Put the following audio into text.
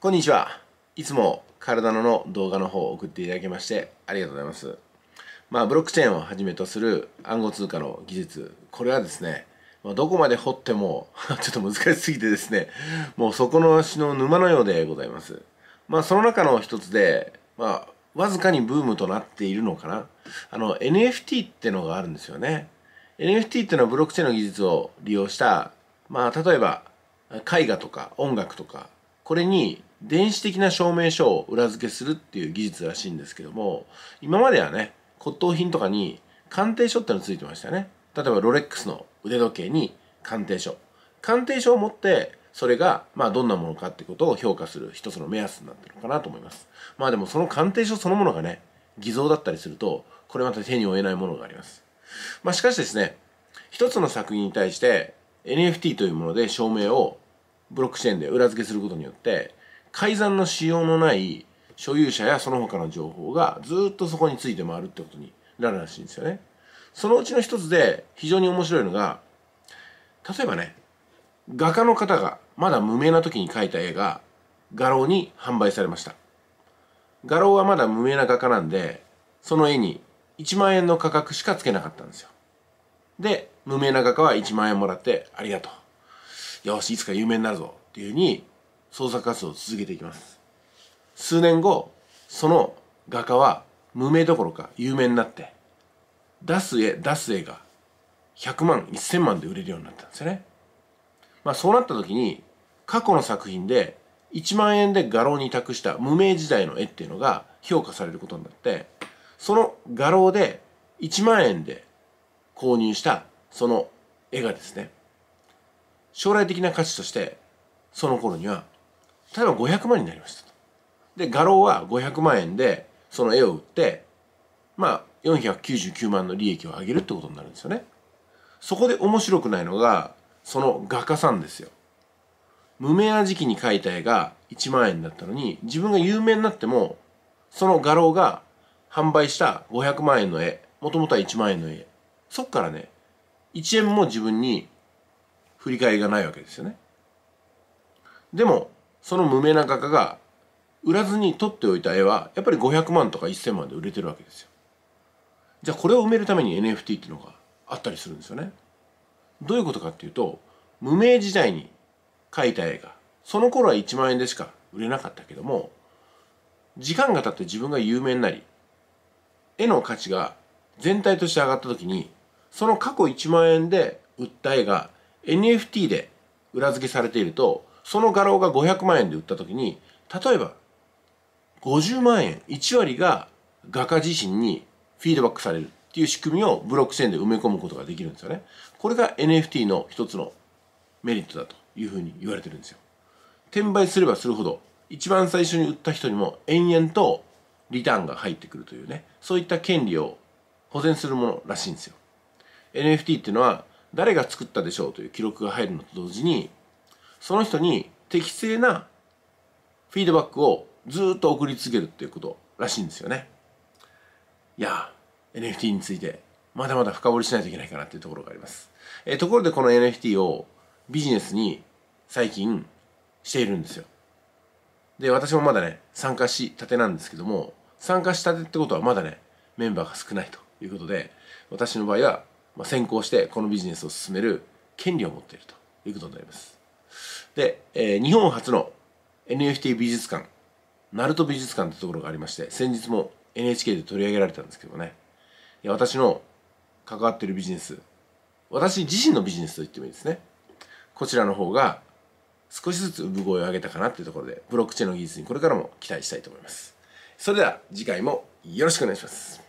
こんにちは。いつも体のの動画の方を送っていただきましてありがとうございます。まあ、ブロックチェーンをはじめとする暗号通貨の技術、これはですね、まあ、どこまで掘っても ちょっと難しすぎてですね、もう底の足の沼のようでございます。まあ、その中の一つで、まあ、わずかにブームとなっているのかな。あの、NFT ってのがあるんですよね。NFT ってのはブロックチェーンの技術を利用した、まあ、例えば、絵画とか音楽とか、これに電子的な証明書を裏付けするっていう技術らしいんですけども今まではね骨董品とかに鑑定書ってのついてましたね例えばロレックスの腕時計に鑑定書鑑定書を持ってそれがまあどんなものかってことを評価する一つの目安になってるのかなと思いますまあでもその鑑定書そのものがね偽造だったりするとこれまた手に負えないものがありますまあしかしですね一つの作品に対して NFT というもので証明をブロックチェーンで裏付けすることによって改ざんのしようのない所有者やその他の情報がずっとそこについて回るってことになるらしいんですよね。そのうちの一つで非常に面白いのが、例えばね、画家の方がまだ無名な時に描いた絵が画廊に販売されました。画廊はまだ無名な画家なんで、その絵に1万円の価格しかつけなかったんですよ。で、無名な画家は1万円もらって、ありがとう。よし、いつか有名になるぞ。っていうふうに創作活動を続けていきます数年後その画家は無名どころか有名になって出す絵出す絵が100万1000万で売れるようになったんですよねまあそうなった時に過去の作品で1万円で画廊に託した無名時代の絵っていうのが評価されることになってその画廊で1万円で購入したその絵がですね将来的な価値としてその頃にはただ500万になりましたで画廊は500万円でその絵を売ってまあ499万の利益を上げるってことになるんですよねそこで面白くないのがその画家さんですよ無名な時期に描いた絵が1万円だったのに自分が有名になってもその画廊が販売した500万円の絵もともとは1万円の絵そっからね1円も自分に振り返りがないわけですよねでもその無名な画家が売らずに撮っておいた絵はやっぱり500万とか1000万で売れてるわけですよじゃあこれを埋めるために NFT っていうのがあったりするんですよねどういうことかっていうと無名時代に描いた絵がその頃は1万円でしか売れなかったけども時間が経って自分が有名になり絵の価値が全体として上がった時にその過去1万円で売った絵が NFT で裏付けされているとその画廊が500万円で売った時に例えば50万円1割が画家自身にフィードバックされるっていう仕組みをブロックチェーンで埋め込むことができるんですよねこれが NFT の一つのメリットだというふうに言われてるんですよ転売すればするほど一番最初に売った人にも延々とリターンが入ってくるというねそういった権利を保全するものらしいんですよ NFT っていうのは誰が作ったでしょうという記録が入るのと同時にその人に適正なフィードバックをずっと送り続けるっていうことらしいんですよね。いや NFT についてまだまだ深掘りしないといけないかなっていうところがあります。えところでこの NFT をビジネスに最近しているんですよ。で、私もまだね、参加したてなんですけども、参加したてってことはまだね、メンバーが少ないということで、私の場合は、ま先行してこのビジネスを進める権利を持っているということになります。で、えー、日本初の NFT 美術館、鳴門美術館ってところがありまして、先日も NHK で取り上げられたんですけどね。いや、私の関わっているビジネス、私自身のビジネスと言ってもいいですね。こちらの方が少しずつ産声を上げたかなっていうところで、ブロックチェーンの技術にこれからも期待したいと思います。それでは次回もよろしくお願いします。